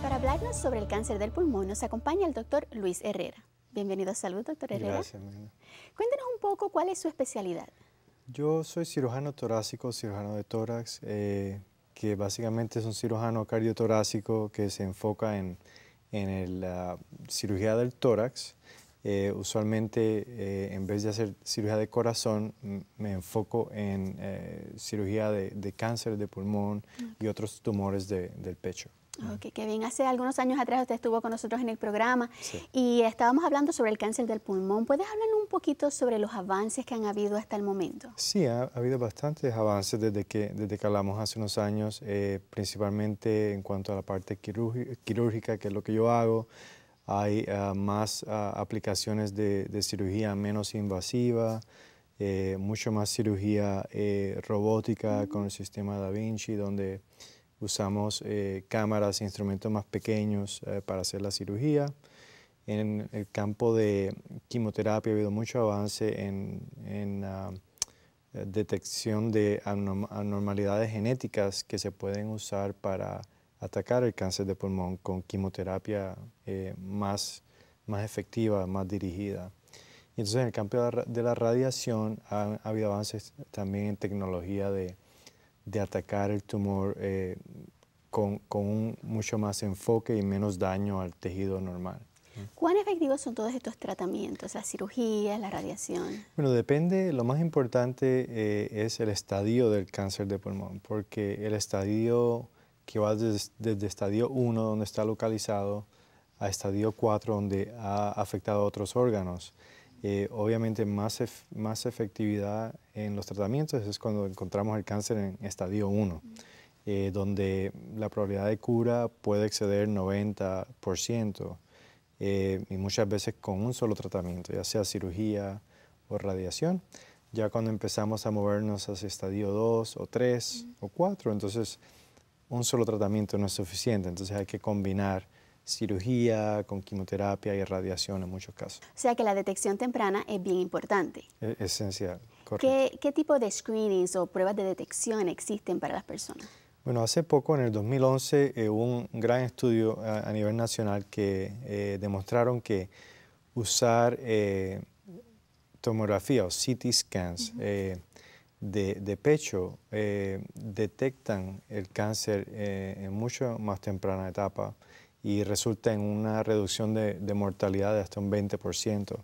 Para hablarnos sobre el cáncer del pulmón nos acompaña el doctor Luis Herrera. Bienvenido a Salud, doctor Herrera. Gracias, Cuéntenos un poco cuál es su especialidad. Yo soy cirujano torácico, cirujano de tórax. Eh, que básicamente es un cirujano cardiotorácico que se enfoca en, la cirugía del tórax. Eh, usualmente, eh, en vez de hacer cirugía de corazón, me enfoco en eh, cirugía de, cáncer de pulmón y otros tumores del pecho. Ah. Ok, qué bien. Hace algunos años atrás usted estuvo con nosotros en el programa y estábamos hablando sobre el cáncer del pulmón. ¿Puedes hablar un poquito sobre los avances que han habido hasta el momento? Sí, ha, habido bastantes avances desde que, desde que hablamos hace unos años, eh, principalmente en cuanto a la parte quirúrgica, que es lo que yo hago. Hay ah, más ah, aplicaciones de, cirugía menos invasiva, eh, mucho más cirugía eh, robótica mm. con el sistema Da Vinci, donde usamos eh, cámaras e instrumentos más pequeños eh, para hacer la cirugía. En el campo de quimioterapia ha habido mucho avance en, en eh, detección de anormalidades genéticas que se pueden usar para atacar el cáncer de pulmón con quimioterapia más, más efectiva, más dirigida. Entonces, en el campo de la radiación ha habido avances también en tecnología de, de atacar el tumor eh, con, con mucho más enfoque y menos daño al tejido normal. ¿Cuán efectivos son todos estos tratamientos, la cirugía, la radiación? Bueno, depende, lo más importante eh, es el estadio del cáncer de pulmón, porque el estadio que va desde, desde estadio 1, donde está localizado, a estadio 4, donde ha afectado a otros órganos. Eh, obviamente más, más efectividad en los tratamientos es cuando encontramos el cáncer en estadio 1, eh, donde la probabilidad de cura puede exceder 90% eh, y muchas veces con un solo tratamiento, ya sea cirugía o radiación. Ya cuando empezamos a movernos hacia estadio 2 o 3 o 4, entonces un solo tratamiento no es suficiente, entonces hay que combinar cirugía, con quimioterapia y radiación en muchos casos. O sea que la detección temprana es bien importante. E, esencial, correcto. ¿Qué, tipo de screenings o pruebas de detección existen para las personas? Bueno, hace poco, en el 2011, eh, hubo un gran estudio a, nivel nacional que eh, demostraron que usar eh, tomografía o CT scans eh, de, de, pecho detectan el cáncer en mucho más temprana etapa y resulta en una reducción de, mortalidad de hasta un 20%,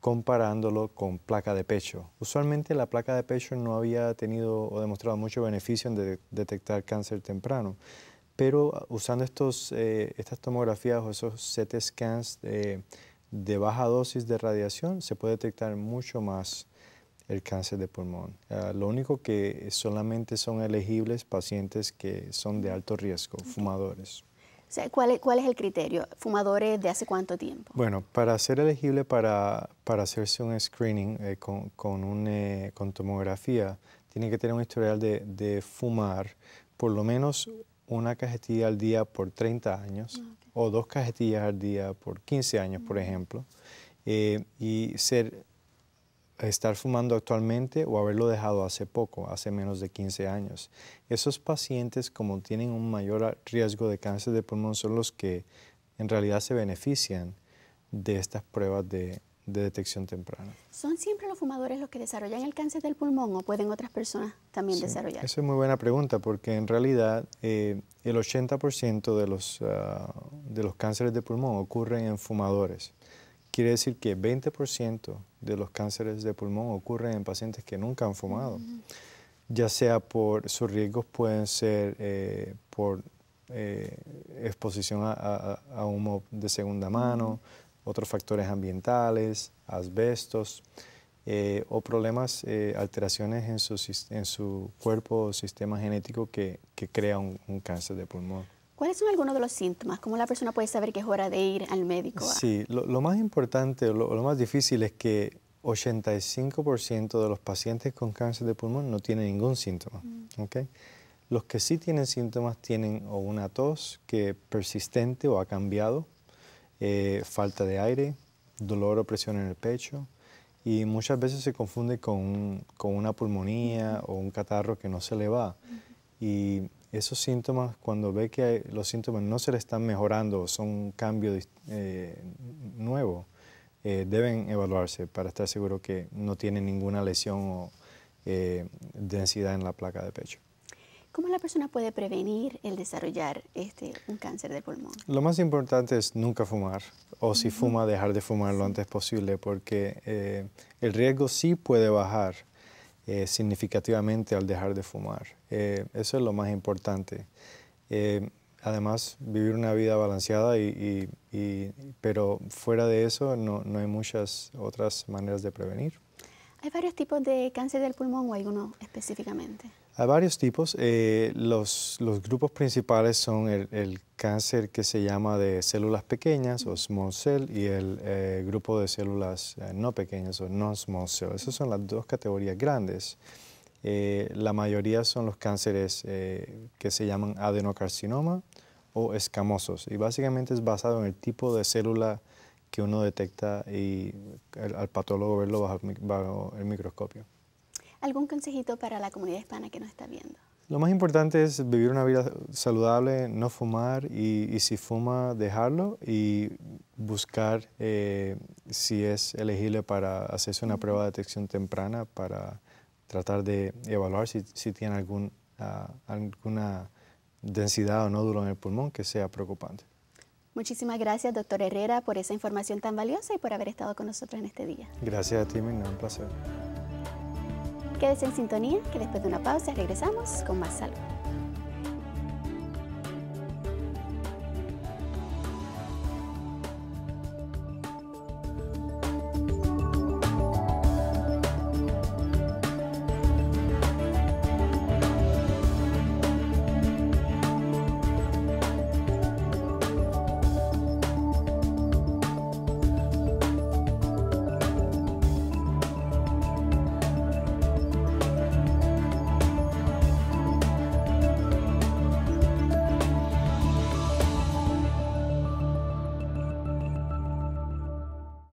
comparándolo con placa de pecho. Usualmente la placa de pecho no había tenido o demostrado mucho beneficio en detectar cáncer temprano, pero usando estos, eh, estas tomografías o esos CT scans de, baja dosis de radiación se puede detectar mucho más el cáncer de pulmón. Ah, lo único que solamente son elegibles pacientes que son de alto riesgo, fumadores. ¿cuál, es, el criterio? ¿Fumadores de hace cuánto tiempo? Bueno, para ser elegible para, para hacerse un screening eh, con, eh, con, tomografía, tiene que tener un historial de, fumar por lo menos una cajetilla al día por 30 años ah, o dos cajetillas al día por 15 años, por ejemplo, eh, y ser estar fumando actualmente o haberlo dejado hace poco, hace menos de 15 años. Esos pacientes, como tienen un mayor riesgo de cáncer de pulmón, son los que en realidad se benefician de estas pruebas de, detección temprana. ¿Son siempre los fumadores los que desarrollan el cáncer del pulmón o pueden otras personas también desarrollarlo. desarrollar? Esa es muy buena pregunta porque en realidad eh, el 80% ah, de los cánceres de pulmón ocurren en fumadores. Quiere decir que 20% de los cánceres de pulmón ocurren en pacientes que nunca han fumado, ya sea por sus riesgos pueden ser eh, por eh, exposición a, humo de segunda mano, otros factores ambientales, asbestos eh, o problemas, alteraciones en su, cuerpo o sistema genético que, crean crea un cáncer de pulmón. ¿Cuáles son algunos de los síntomas? ¿Cómo la persona puede saber que es hora de ir al médico? Sí, lo, más importante, lo, lo más difícil es que 85% de los pacientes con cáncer de pulmón no tienen ningún síntoma. Mm. Los que sí tienen síntomas tienen o una tos que persistente o ha cambiado, eh, falta de aire, dolor o presión en el pecho y muchas veces se confunde con, con una pulmonía o un catarro que no se le va. Y esos síntomas, cuando ve que los síntomas no se le están mejorando o son cambios eh, nuevo eh, deben evaluarse para estar seguro que no tiene ninguna lesión o eh, densidad en la placa de pecho. ¿Cómo la persona puede prevenir el desarrollar este, un cáncer de pulmón? Lo más importante es nunca fumar o si fuma dejar de fumar lo antes posible porque eh, el riesgo sí puede bajar eh, significativamente al dejar de fumar. Eh, eso es lo más importante. Eh, además, vivir una vida balanceada, y, pero fuera de eso no, no, hay muchas otras maneras de prevenir. ¿Hay varios tipos de cáncer del pulmón o alguno específicamente? Hay varios tipos. Eh, los, grupos principales son el, cáncer que se llama de células pequeñas o small cell y el eh, grupo de células eh, no pequeñas o non-small cell. Esas son las dos categorías grandes. la mayoría son los cánceres que se llaman adenocarcinoma o escamosos y básicamente es basado en el tipo de célula que uno detecta y al patólogo verlo bajo el microscopio. ¿Algún consejito para la comunidad hispana que nos está viendo? Lo más importante es vivir una vida saludable, no fumar y, si fuma, dejarlo y buscar eh, si es elegible para hacerse una prueba de detección temprana para tratar de evaluar si, tiene algún, ah, alguna densidad o nódulo en el pulmón que sea preocupante. Muchísimas gracias, doctor Herrera, por esa información tan valiosa y por haber estado con nosotros en este día. Gracias a ti, Mina, un placer. Quédese en sintonía que después de una pausa regresamos con más salud.